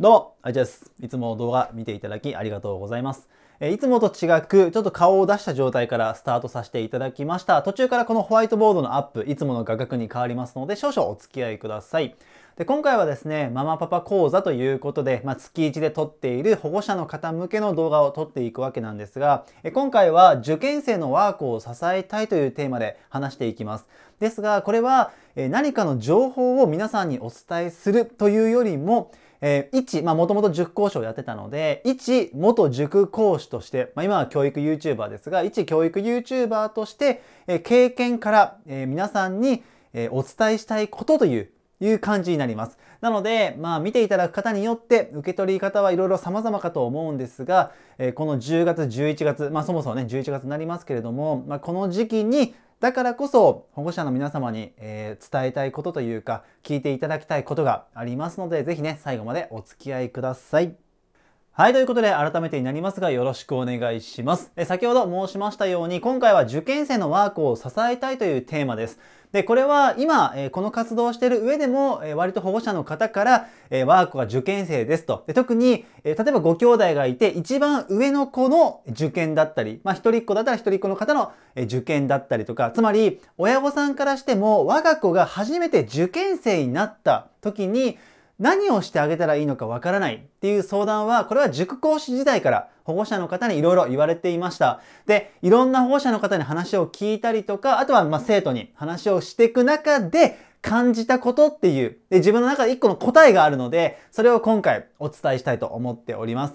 どうも、あいちです。いつも動画見ていただきありがとうございます。えいつもと違く、ちょっと顔を出した状態からスタートさせていただきました。途中からこのホワイトボードのアップ、いつもの画角に変わりますので、少々お付き合いください。で今回はですね、ママパパ講座ということで、まあ、月1で撮っている保護者の方向けの動画を撮っていくわけなんですが、え今回は受験生のワークを支えたいというテーマで話していきます。ですが、これは、え何かの情報を皆さんにお伝えするというよりも、えー、まあもともと塾講師をやってたので、1、元塾講師として、まあ今は教育 YouTuber ですが、1、教育 YouTuber として、えー、経験から、えー、皆さんに、えー、お伝えしたいことという、いう感じになります。なので、まあ見ていただく方によって受け取り方はいろいろ様々かと思うんですが、えー、この10月、11月、まあそもそもね、11月になりますけれども、まあこの時期にだからこそ保護者の皆様に、えー、伝えたいことというか聞いていただきたいことがありますので是非ね最後までお付き合いください。はい。ということで、改めてになりますが、よろしくお願いします。え先ほど申しましたように、今回は受験生のワークを支えたいというテーマです。で、これは今、えこの活動をしている上でも、え割と保護者の方から、えワークは受験生ですと。で特に、え例えばご兄弟がいて、一番上の子の受験だったり、まあ、一人っ子だったら一人っ子の方の、え受験だったりとか、つまり、親御さんからしても、我が子が初めて受験生になった時に、何をしてあげたらいいのかわからないっていう相談は、これは塾講師時代から保護者の方にいろいろ言われていました。で、いろんな保護者の方に話を聞いたりとか、あとはま生徒に話をしていく中で感じたことっていう、で自分の中で一個の答えがあるので、それを今回お伝えしたいと思っております。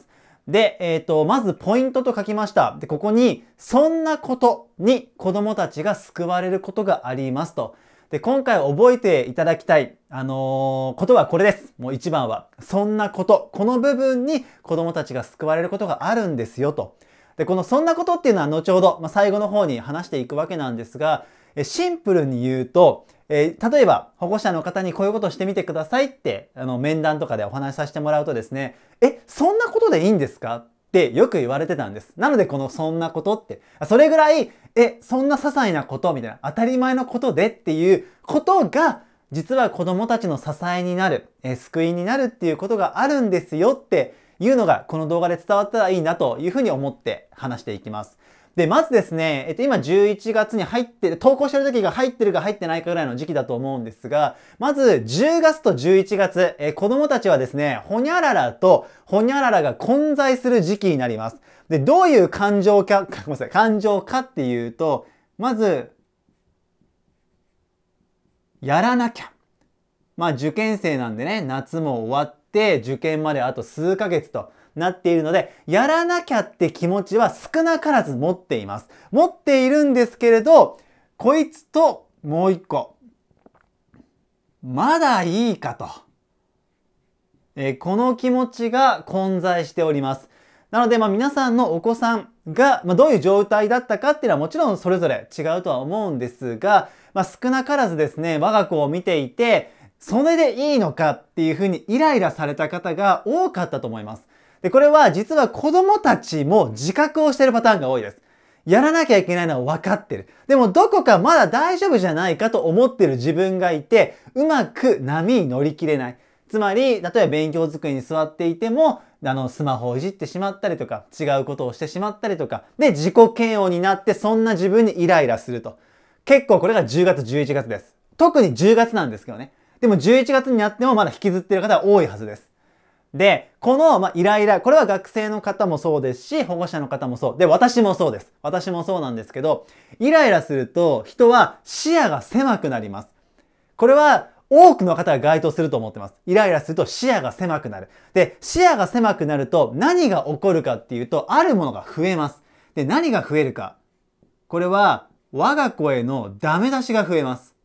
で、えっ、ー、と、まずポイントと書きました。で、ここに、そんなことに子供たちが救われることがありますと。で、今回覚えていただきたい、あのー、ことはこれです。もう一番は。そんなこと、この部分に子供たちが救われることがあるんですよ、と。で、このそんなことっていうのは後ほど、まあ、最後の方に話していくわけなんですが、えシンプルに言うと、えー、例えば保護者の方にこういうことしてみてくださいって、あの、面談とかでお話しさせてもらうとですね、え、そんなことでいいんですかってよく言われてたんです。なのでこのそんなことって、それぐらい、え、そんな些細なことみたいな、当たり前のことでっていうことが、実は子供たちの支えになる、え救いになるっていうことがあるんですよっていうのが、この動画で伝わったらいいなというふうに思って話していきます。で、まずですね、えっと、今11月に入って投稿してる時が入ってるか入ってないかぐらいの時期だと思うんですが、まず10月と11月、え子供たちはですね、ほにゃららとほにゃららが混在する時期になります。で、どういう感情か、ごめんなさい、感情かっていうと、まず、やらなきゃ。まあ受験生なんでね、夏も終わって、受験まであと数ヶ月と。なっているので、やらなきゃって気持ちは少なからず持っています。持っているんですけれど、こいつともう一個。まだいいかと。えー、この気持ちが混在しております。なので、まあ、皆さんのお子さんが、まあ、どういう状態だったかっていうのはもちろんそれぞれ違うとは思うんですが、まあ、少なからずですね、我が子を見ていて、それでいいのかっていうふうにイライラされた方が多かったと思います。で、これは実は子供たちも自覚をしてるパターンが多いです。やらなきゃいけないのは分かってる。でもどこかまだ大丈夫じゃないかと思ってる自分がいて、うまく波に乗り切れない。つまり、例えば勉強机に座っていても、あの、スマホをいじってしまったりとか、違うことをしてしまったりとか、で、自己嫌悪になって、そんな自分にイライラすると。結構これが10月、11月です。特に10月なんですけどね。でも11月になってもまだ引きずってる方は多いはずです。で、この、まあ、イライラ、これは学生の方もそうですし、保護者の方もそう。で、私もそうです。私もそうなんですけど、イライラすると人は視野が狭くなります。これは多くの方が該当すると思ってます。イライラすると視野が狭くなる。で、視野が狭くなると何が起こるかっていうと、あるものが増えます。で、何が増えるか。これは、我が子へのダメ出しが増えます。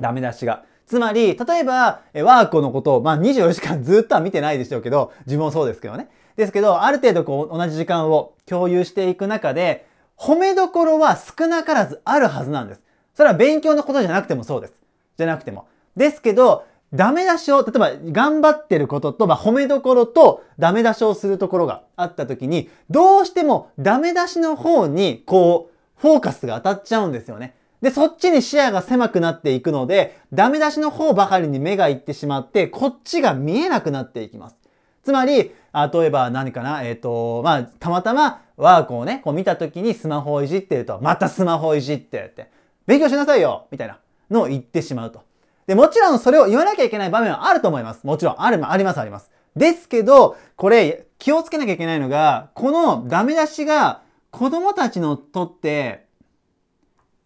ダメ出しが。つまり、例えば、えワーコのことを、まあ、24時間ずっとは見てないでしょうけど、自分もそうですけどね。ですけど、ある程度こう、同じ時間を共有していく中で、褒めどころは少なからずあるはずなんです。それは勉強のことじゃなくてもそうです。じゃなくても。ですけど、ダメ出しを、例えば頑張ってることと、まあ、褒めどころとダメ出しをするところがあった時に、どうしてもダメ出しの方に、こう、フォーカスが当たっちゃうんですよね。で、そっちに視野が狭くなっていくので、ダメ出しの方ばかりに目がいってしまって、こっちが見えなくなっていきます。つまり、あ例えば何かな、えっ、ー、と、まあ、たまたまワークをね、こう見た時にスマホをいじってると、またスマホをいじってって、勉強しなさいよみたいなのを言ってしまうと。で、もちろんそれを言わなきゃいけない場面はあると思います。もちろん、ある、あります、あります。ですけど、これ、気をつけなきゃいけないのが、このダメ出しが子供たちのとって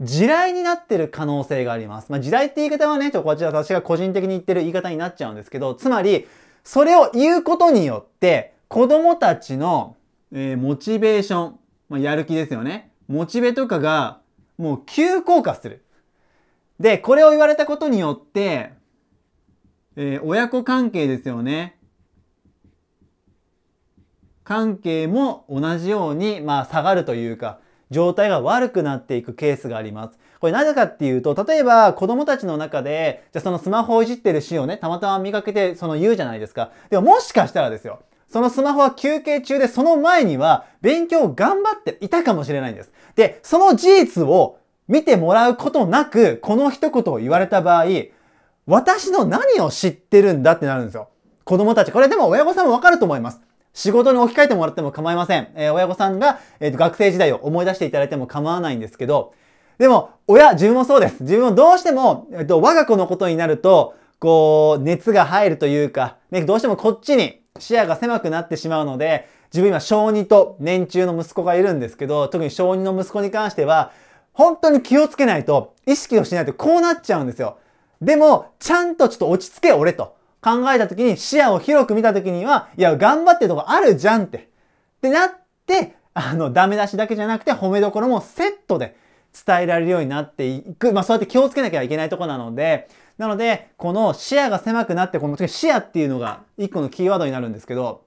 地雷になってる可能性があります。まあ、地雷って言い方はね、ちょ、こちら私が個人的に言ってる言い方になっちゃうんですけど、つまり、それを言うことによって、子供たちの、えー、モチベーション、まあ、やる気ですよね。モチベとかが、もう急降下する。で、これを言われたことによって、えー、親子関係ですよね。関係も同じように、まあ、下がるというか、状態が悪くなっていくケースがあります。これなぜかっていうと、例えば子供たちの中で、じゃあそのスマホをいじってるシーンをね、たまたま見かけてその言うじゃないですか。でももしかしたらですよ、そのスマホは休憩中で、その前には勉強を頑張っていたかもしれないんです。で、その事実を見てもらうことなく、この一言を言われた場合、私の何を知ってるんだってなるんですよ。子供たち。これでも親御さんもわかると思います。仕事に置き換えてもらっても構いません。えー、親御さんが、えー、学生時代を思い出していただいても構わないんですけど、でも、親、自分もそうです。自分もどうしても、えっ、ー、と、我が子のことになると、こう、熱が入るというか、ね、どうしてもこっちに視野が狭くなってしまうので、自分今、小児と年中の息子がいるんですけど、特に小児の息子に関しては、本当に気をつけないと、意識をしないとこうなっちゃうんですよ。でも、ちゃんとちょっと落ち着け、俺と。考えた時に視野を広く見た時には、いや、頑張ってるとこあるじゃんって。ってなって、あの、ダメ出しだけじゃなくて褒めどころもセットで伝えられるようになっていく。まあ、そうやって気をつけなきゃいけないとこなので、なので、この視野が狭くなって、この時視野っていうのが一個のキーワードになるんですけど、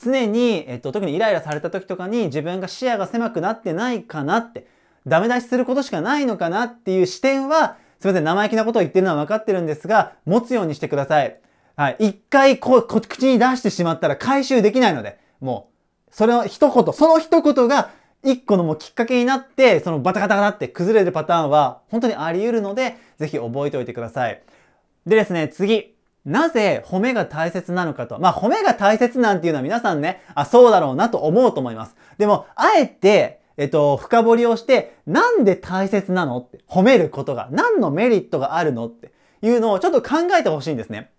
常に、えっと、特にイライラされた時とかに自分が視野が狭くなってないかなって、ダメ出しすることしかないのかなっていう視点はすいません、生意気なことを言ってるのは分かってるんですが、持つようにしてください。はい。一回こ、こ、口に出してしまったら回収できないので、もう、それの一言、その一言が、一個のもうきっかけになって、そのバタバタバタって崩れるパターンは、本当にあり得るので、ぜひ覚えておいてください。でですね、次。なぜ褒めが大切なのかと。まあ、褒めが大切なんていうのは皆さんね、あ、そうだろうなと思うと思います。でも、あえて、えっと、深掘りをして、なんで大切なのって、褒めることが、何のメリットがあるのっていうのをちょっと考えてほしいんですね。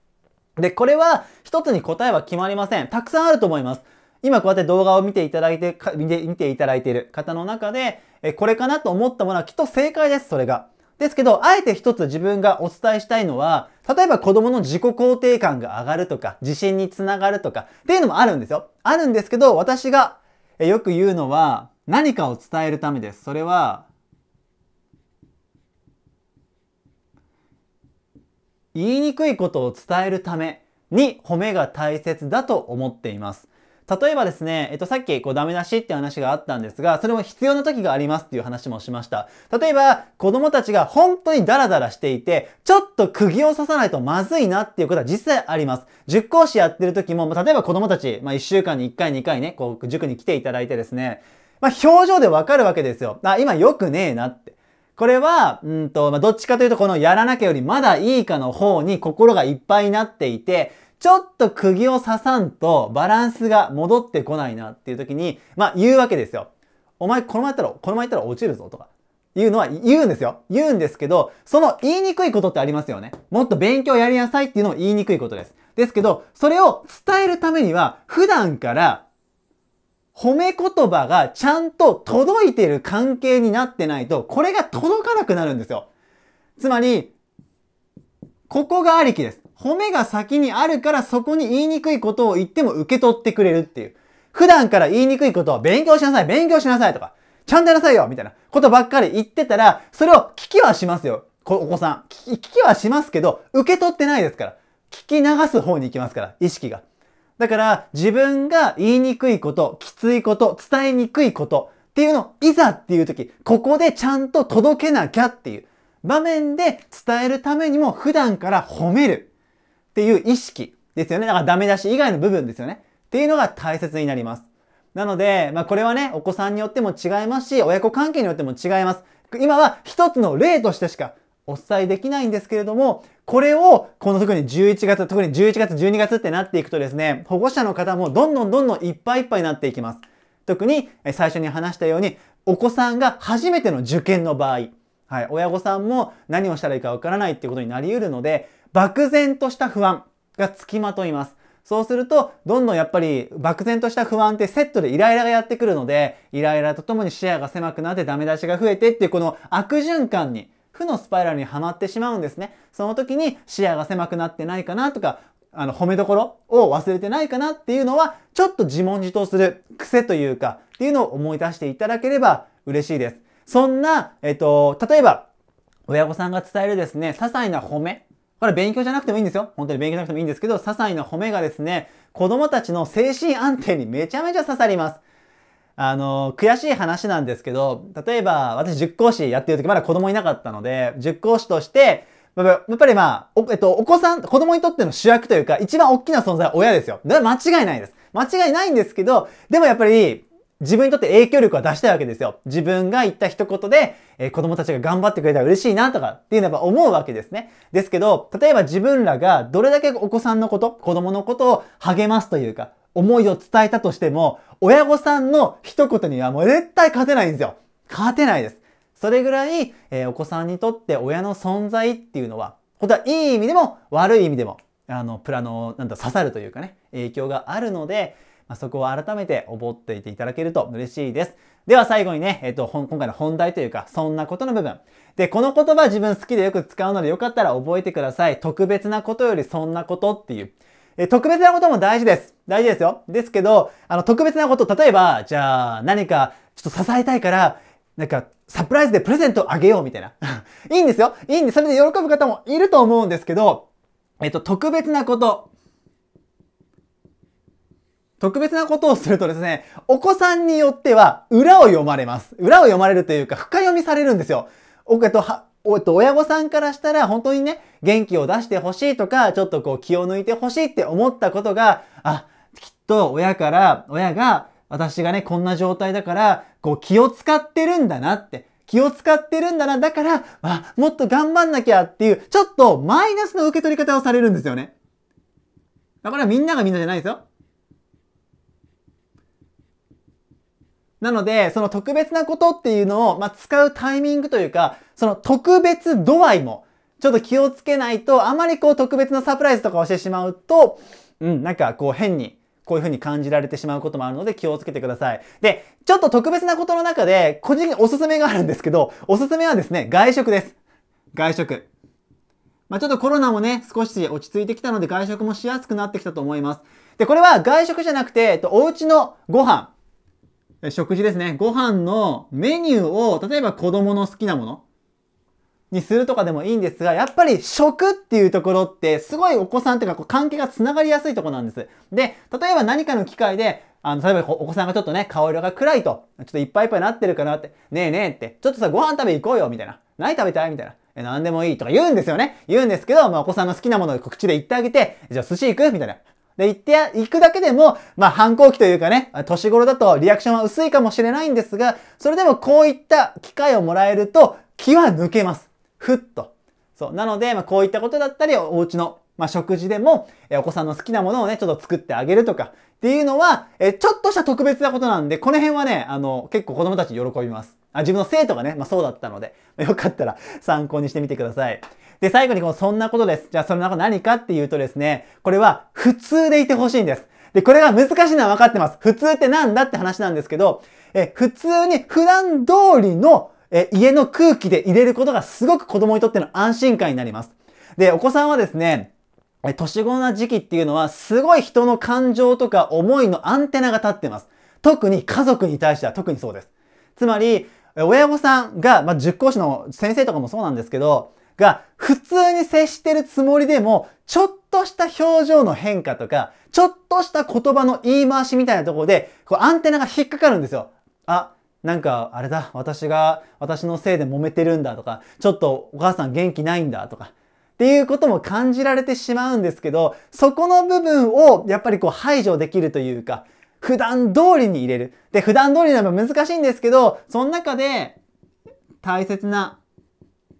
で、これは一つに答えは決まりません。たくさんあると思います。今こうやって動画を見ていただいて、見て見ていただいている方の中で、えこれかなと思ったものはきっと正解です、それが。ですけど、あえて一つ自分がお伝えしたいのは、例えば子供の自己肯定感が上がるとか、自信につながるとか、っていうのもあるんですよ。あるんですけど、私がよく言うのは、何かを伝えるためです。それは、言いにくいことを伝えるために褒めが大切だと思っています。例えばですね、えっと、さっき、こう、ダメ出しって話があったんですが、それも必要な時がありますっていう話もしました。例えば、子供たちが本当にダラダラしていて、ちょっと釘を刺さないとまずいなっていうことは実際あります。塾講師やってる時も、例えば子供たち、まあ、1週間に1回、2回ね、こう、塾に来ていただいてですね、まあ、表情でわかるわけですよ。あ、今良くねえなって。これは、うんと、まあ、どっちかというとこのやらなきゃよりまだいいかの方に心がいっぱいになっていて、ちょっと釘を刺さんとバランスが戻ってこないなっていう時に、まあ言うわけですよ。お前このままやったら、このままやったら落ちるぞとか。いうのは言うんですよ。言うんですけど、その言いにくいことってありますよね。もっと勉強やりなさいっていうのを言いにくいことです。ですけど、それを伝えるためには、普段から褒め言葉がちゃんと届いてる関係になってないと、これが届かなくなるんですよ。つまり、ここがありきです。褒めが先にあるからそこに言いにくいことを言っても受け取ってくれるっていう。普段から言いにくいことを勉強しなさい、勉強しなさいとか、ちゃんとやなさいよみたいなことばっかり言ってたら、それを聞きはしますよ。お子さん。聞きはしますけど、受け取ってないですから。聞き流す方に行きますから、意識が。だから自分が言いにくいこと、きついこと、伝えにくいことっていうのをいざっていう時、ここでちゃんと届けなきゃっていう場面で伝えるためにも普段から褒めるっていう意識ですよね。だからダメ出し以外の部分ですよね。っていうのが大切になります。なので、まあこれはね、お子さんによっても違いますし、親子関係によっても違います。今は一つの例としてしかお伝えできないんですけれども、これを、この特に11月、特に11月、12月ってなっていくとですね、保護者の方もどんどんどんどんいっぱいいっぱいになっていきます。特に、最初に話したように、お子さんが初めての受験の場合、はい、親御さんも何をしたらいいかわからないっていうことになり得るので、漠然とした不安がつきまといます。そうすると、どんどんやっぱり漠然とした不安ってセットでイライラがやってくるので、イライラとともに視野が狭くなってダメ出しが増えてっていうこの悪循環に負のスパイラルにはまってしまうんですね。その時に視野が狭くなってないかなとか、あの、褒めどころを忘れてないかなっていうのは、ちょっと自問自答する癖というか、っていうのを思い出していただければ嬉しいです。そんな、えっと、例えば、親御さんが伝えるですね、些細な褒め。これ勉強じゃなくてもいいんですよ。本当に勉強じゃなくてもいいんですけど、些細な褒めがですね、子供たちの精神安定にめちゃめちゃ刺さります。あの、悔しい話なんですけど、例えば、私、塾講師やってる時、まだ子供いなかったので、塾講師として、やっぱりまあ、お、えっと、お子さん、子供にとっての主役というか、一番大きな存在は親ですよ。だから間違いないです。間違いないんですけど、でもやっぱり、自分にとって影響力は出したいわけですよ。自分が言った一言で、えー、子供たちが頑張ってくれたら嬉しいなとかっていうのは思うわけですね。ですけど、例えば自分らがどれだけお子さんのこと、子供のことを励ますというか、思いを伝えたとしても、親御さんの一言にはもう絶対勝てないんですよ。勝てないです。それぐらい、えー、お子さんにとって親の存在っていうのは、本当はいい意味でも悪い意味でも、あの、プラの、なんだ、刺さるというかね、影響があるので、まあ、そこを改めて覚えていただけると嬉しいです。では最後にね、えっ、ー、と、今回の本題というか、そんなことの部分。で、この言葉自分好きでよく使うのでよかったら覚えてください。特別なことよりそんなことっていう。え特別なことも大事です。大事ですよ。ですけど、あの、特別なこと、例えば、じゃあ、何か、ちょっと支えたいから、なんか、サプライズでプレゼントあげようみたいな。いいんですよ。いいんで、それで喜ぶ方もいると思うんですけど、えっと、特別なこと。特別なことをするとですね、お子さんによっては裏を読まれます。裏を読まれるというか、深読みされるんですよ。お、えっと、は、おっと、親御さんからしたら本当にね、元気を出してほしいとか、ちょっとこう気を抜いてほしいって思ったことが、あ、きっと親から、親が私がね、こんな状態だから、こう気を使ってるんだなって、気を使ってるんだな、だから、あ、もっと頑張んなきゃっていう、ちょっとマイナスの受け取り方をされるんですよね。だからみんながみんなじゃないですよ。なので、その特別なことっていうのを、まあ、使うタイミングというか、その特別度合いも、ちょっと気をつけないと、あまりこう特別なサプライズとかをしてしまうと、うん、なんかこう変に、こういう風に感じられてしまうこともあるので気をつけてください。で、ちょっと特別なことの中で、個人におすすめがあるんですけど、おすすめはですね、外食です。外食。まあ、ちょっとコロナもね、少し落ち着いてきたので外食もしやすくなってきたと思います。で、これは外食じゃなくて、えっと、お家のご飯。食事ですね。ご飯のメニューを、例えば子供の好きなものにするとかでもいいんですが、やっぱり食っていうところってすごいお子さんというかこう関係が繋がりやすいところなんです。で、例えば何かの機会で、あの、例えばお子さんがちょっとね、顔色が暗いと、ちょっといっぱいいっぱいなってるかなって、ねえねえって、ちょっとさ、ご飯食べ行こうよ、みたいな。何食べたいみたいな。え、何でもいいとか言うんですよね。言うんですけど、まあお子さんの好きなものを口で言ってあげて、じゃあ寿司行くみたいな。で、行ってや、行くだけでも、まあ反抗期というかね、年頃だとリアクションは薄いかもしれないんですが、それでもこういった機会をもらえると気は抜けます。ふっと。そう。なので、まあこういったことだったり、お家の、まあ食事でも、えお子さんの好きなものをね、ちょっと作ってあげるとか、っていうのは、えちょっとした特別なことなんで、この辺はね、あの、結構子供たち喜びます。あ自分の生徒がね、まあそうだったので、よかったら参考にしてみてください。で、最後にこのそんなことです。じゃあその中何かっていうとですね、これは普通でいてほしいんです。で、これが難しいのは分かってます。普通ってなんだって話なんですけど、え、普通に普段通りのえ家の空気で入れることがすごく子供にとっての安心感になります。で、お子さんはですね、え、年頃な時期っていうのはすごい人の感情とか思いのアンテナが立ってます。特に家族に対しては特にそうです。つまり、親御さんが、まあ、塾講師の先生とかもそうなんですけど、が普通に接してるつもりでも、ちょっとした表情の変化とか、ちょっとした言葉の言い回しみたいなところで、こうアンテナが引っかかるんですよ。あ、なんかあれだ、私が、私のせいで揉めてるんだとか、ちょっとお母さん元気ないんだとか、っていうことも感じられてしまうんですけど、そこの部分をやっぱりこう排除できるというか、普段通りに入れる。で、普段通りなら難しいんですけど、その中で大切な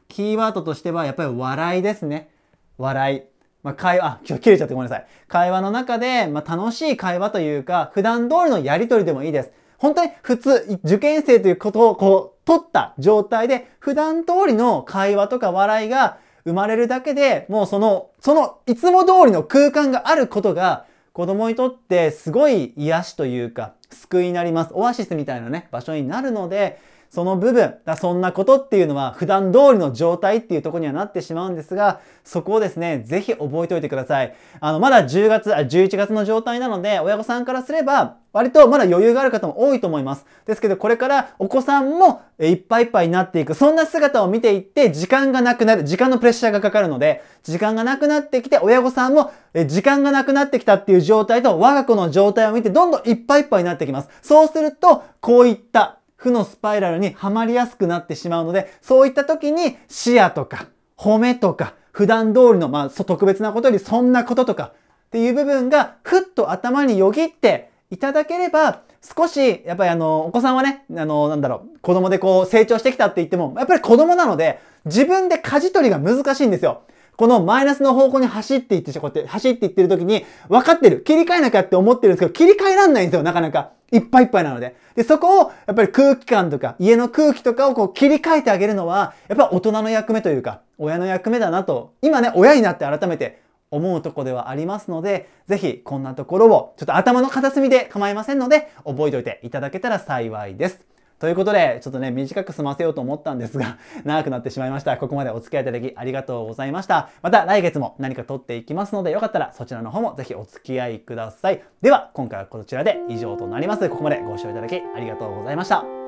キーワードとしてはやっぱり笑いですね。笑い。まあ、会話、あ、今日切れちゃってごめんなさい。会話の中で、まあ、楽しい会話というか、普段通りのやりとりでもいいです。本当に普通、受験生ということをこう、取った状態で、普段通りの会話とか笑いが生まれるだけで、もうその、その、いつも通りの空間があることが、子供にとってすごい癒しというか、救いになります。オアシスみたいなね、場所になるので、その部分、だそんなことっていうのは普段通りの状態っていうとこにはなってしまうんですが、そこをですね、ぜひ覚えておいてください。あの、まだ10月、あ、11月の状態なので、親御さんからすれば、割とまだ余裕がある方も多いと思います。ですけど、これからお子さんもいっぱいいっぱいになっていく、そんな姿を見ていって、時間がなくなる、時間のプレッシャーがかかるので、時間がなくなってきて、親御さんも時間がなくなってきたっていう状態と、我が子の状態を見て、どんどんいっぱいいっぱいになってきます。そうすると、こういった負のスパイラルにはまりやすくなってしまうので、そういった時に視野とか、褒めとか、普段通りの、まあ、特別なことよりそんなこととか、っていう部分が、ふっと頭によぎっていただければ、少し、やっぱりあの、お子さんはね、あの、なんだろう、子供でこう成長してきたって言っても、やっぱり子供なので、自分で舵取りが難しいんですよ。このマイナスの方向に走っていって、こうやって走っていってる時に、分かってる。切り替えなきゃって思ってるんですけど、切り替えらんないんですよ、なかなか。いっぱいいっぱいなので。で、そこを、やっぱり空気感とか、家の空気とかをこう切り替えてあげるのは、やっぱ大人の役目というか、親の役目だなと、今ね、親になって改めて思うとこではありますので、ぜひこんなところを、ちょっと頭の片隅で構いませんので、覚えておいていただけたら幸いです。ということで、ちょっとね、短く済ませようと思ったんですが、長くなってしまいました。ここまでお付き合いいただきありがとうございました。また来月も何か撮っていきますので、よかったらそちらの方もぜひお付き合いください。では、今回はこちらで以上となります。ここまでご視聴いただきありがとうございました。